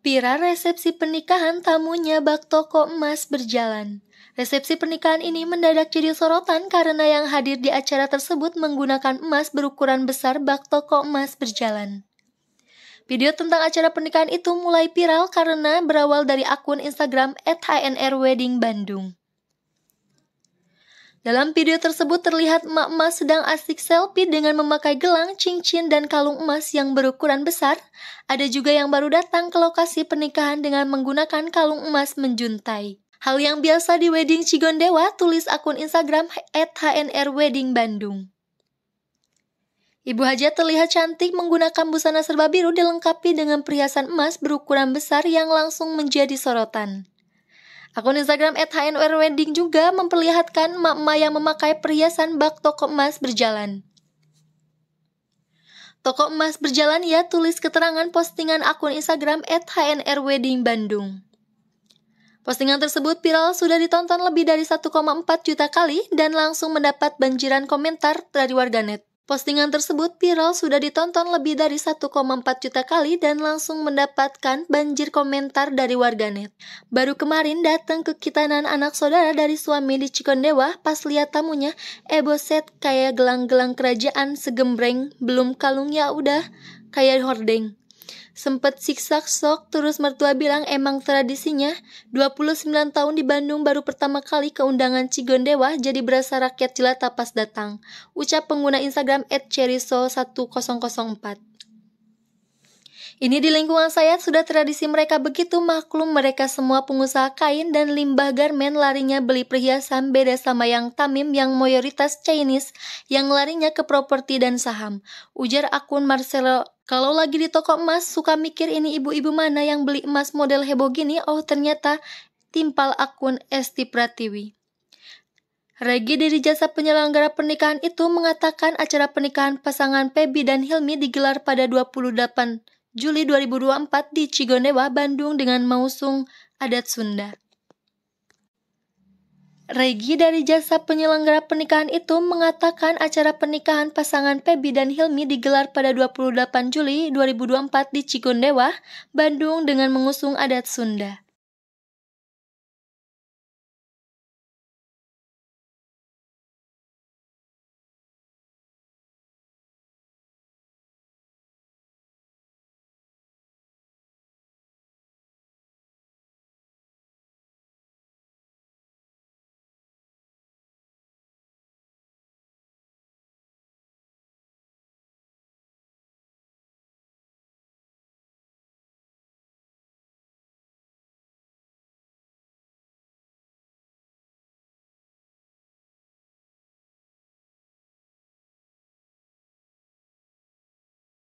Pira resepsi pernikahan tamunya bak toko emas berjalan. Resepsi pernikahan ini mendadak jadi sorotan karena yang hadir di acara tersebut menggunakan emas berukuran besar bak toko emas berjalan. Video tentang acara pernikahan itu mulai viral karena berawal dari akun Instagram @hnrwedding_bandung. Bandung. Dalam video tersebut terlihat emak-emak sedang asik selfie dengan memakai gelang, cincin, dan kalung emas yang berukuran besar. Ada juga yang baru datang ke lokasi pernikahan dengan menggunakan kalung emas menjuntai. Hal yang biasa di wedding Cigondewa, tulis akun Instagram at HNR Wedding Bandung. Ibu Haja terlihat cantik menggunakan busana serba biru dilengkapi dengan perhiasan emas berukuran besar yang langsung menjadi sorotan. Akun Instagram @hnrwedding juga memperlihatkan emak-emak yang memakai perhiasan bak toko emas berjalan. Toko emas berjalan ya tulis keterangan postingan akun Instagram @hnrwedding Bandung. Postingan tersebut viral sudah ditonton lebih dari 1,4 juta kali dan langsung mendapat banjiran komentar dari warganet. Postingan tersebut viral sudah ditonton lebih dari 1,4 juta kali dan langsung mendapatkan banjir komentar dari warganet. Baru kemarin datang ke kitanan anak saudara dari suami di Cikondewa pas lihat tamunya, eh boset kayak gelang-gelang kerajaan segembreng, belum kalungnya udah kayak hordeng. Sempet siksak sok, terus mertua bilang emang tradisinya 29 tahun di Bandung baru pertama kali keundangan Cigondewa jadi berasa rakyat jelata pas datang. Ucap pengguna Instagram @cheriso1004. Ini di lingkungan saya sudah tradisi mereka begitu maklum mereka semua pengusaha kain dan limbah garmen larinya beli perhiasan beda sama yang tamim yang mayoritas Chinese yang larinya ke properti dan saham. Ujar akun Marcelo kalau lagi di toko emas, suka mikir ini ibu-ibu mana yang beli emas model heboh gini, oh ternyata timpal akun Esti Pratiwi. Regi dari jasa penyelenggara pernikahan itu mengatakan acara pernikahan pasangan Pebi dan Hilmi digelar pada 28 Juli 2024 di Cigonewa, Bandung dengan mengusung adat Sunda. Regi dari jasa penyelenggara pernikahan itu mengatakan acara pernikahan pasangan Pebi dan Hilmi digelar pada 28 Juli 2024 di Cigondewa, Bandung dengan mengusung adat Sunda.